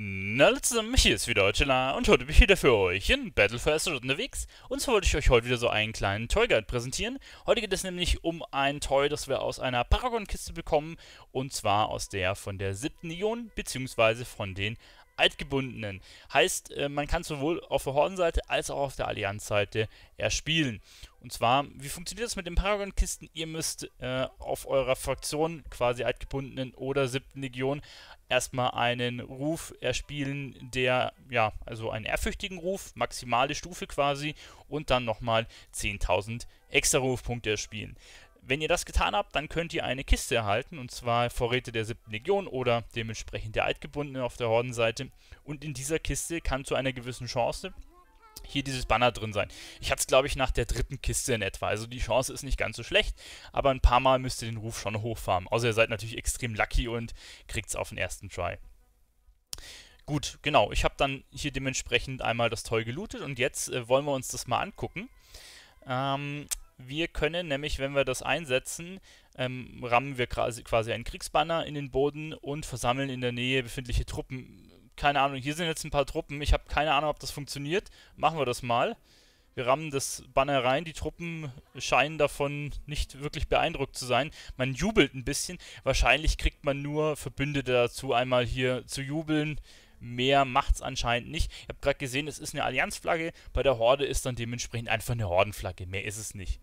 Na, letzte hier ist wieder Ottila und heute bin ich wieder für euch in Battle for Azeroth unterwegs. Und zwar wollte ich euch heute wieder so einen kleinen Toy Guide präsentieren. Heute geht es nämlich um ein Toy, das wir aus einer Paragon-Kiste bekommen. Und zwar aus der von der siebten Ion, beziehungsweise von den Altgebundenen. Heißt, äh, man kann sowohl auf der Hordenseite als auch auf der Allianzseite erspielen. Und zwar, wie funktioniert das mit den Paragon-Kisten? Ihr müsst äh, auf eurer Fraktion, quasi altgebundenen oder siebten Legion, erstmal einen Ruf erspielen, der, ja, also einen ehrfürchtigen Ruf, maximale Stufe quasi, und dann nochmal 10.000 extra Rufpunkte erspielen. Wenn ihr das getan habt, dann könnt ihr eine Kiste erhalten, und zwar Vorräte der 7. Legion oder dementsprechend der Altgebundene auf der Hordenseite. Und in dieser Kiste kann zu einer gewissen Chance hier dieses Banner drin sein. Ich hatte es, glaube ich, nach der dritten Kiste in etwa. Also die Chance ist nicht ganz so schlecht, aber ein paar Mal müsst ihr den Ruf schon hochfahren. Außer ihr seid natürlich extrem lucky und kriegt es auf den ersten Try. Gut, genau. Ich habe dann hier dementsprechend einmal das Toy gelootet und jetzt äh, wollen wir uns das mal angucken. Ähm, wir können nämlich, wenn wir das einsetzen, ähm, rammen wir quasi einen Kriegsbanner in den Boden und versammeln in der Nähe befindliche Truppen keine Ahnung, hier sind jetzt ein paar Truppen, ich habe keine Ahnung, ob das funktioniert. Machen wir das mal. Wir rammen das Banner rein, die Truppen scheinen davon nicht wirklich beeindruckt zu sein. Man jubelt ein bisschen. Wahrscheinlich kriegt man nur Verbündete dazu, einmal hier zu jubeln. Mehr macht es anscheinend nicht. Ich habe gerade gesehen, es ist eine Allianzflagge. Bei der Horde ist dann dementsprechend einfach eine Hordenflagge. Mehr ist es nicht.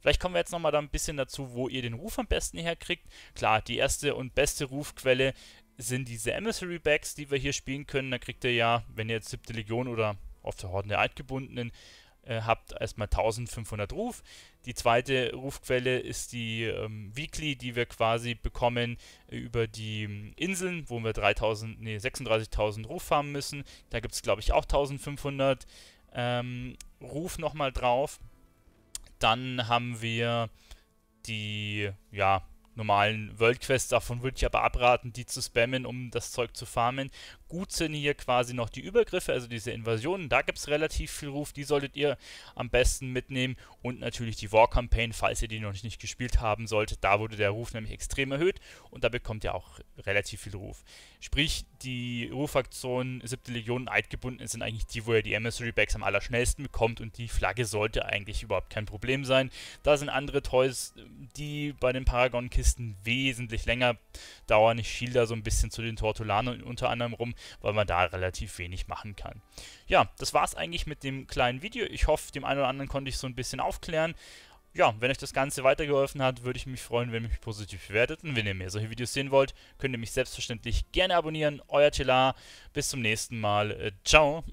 Vielleicht kommen wir jetzt nochmal da ein bisschen dazu, wo ihr den Ruf am besten herkriegt. Klar, die erste und beste Rufquelle sind diese Emissary Bags, die wir hier spielen können. Da kriegt ihr ja, wenn ihr jetzt siebte Legion oder auf der Horden der Altgebundenen äh, habt, erstmal 1500 Ruf. Die zweite Rufquelle ist die ähm, Weekly, die wir quasi bekommen äh, über die ähm, Inseln, wo wir nee, 36.000 Ruf farmen müssen. Da gibt es, glaube ich, auch 1500 ähm, Ruf nochmal drauf. Dann haben wir die, ja, normalen World Quests. Davon würde ich aber abraten, die zu spammen, um das Zeug zu farmen. Gut sind hier quasi noch die Übergriffe, also diese Invasionen. Da gibt es relativ viel Ruf, die solltet ihr am besten mitnehmen. Und natürlich die War Campaign, falls ihr die noch nicht gespielt haben solltet. Da wurde der Ruf nämlich extrem erhöht und da bekommt ihr auch relativ viel Ruf. Sprich, die eu siebte Legion eidgebunden ist, sind eigentlich die, wo ihr die Emissary Bags am allerschnellsten bekommt und die Flagge sollte eigentlich überhaupt kein Problem sein. Da sind andere Toys, die bei den Paragon-Kisten wesentlich länger dauern. Ich schiel da so ein bisschen zu den Tortolanen unter anderem rum, weil man da relativ wenig machen kann. Ja, das war's eigentlich mit dem kleinen Video. Ich hoffe, dem einen oder anderen konnte ich so ein bisschen aufklären ja, wenn euch das Ganze weitergeholfen hat, würde ich mich freuen, wenn ihr mich positiv bewertet. Und wenn ihr mehr solche Videos sehen wollt, könnt ihr mich selbstverständlich gerne abonnieren. Euer Telar. Bis zum nächsten Mal. Äh, ciao.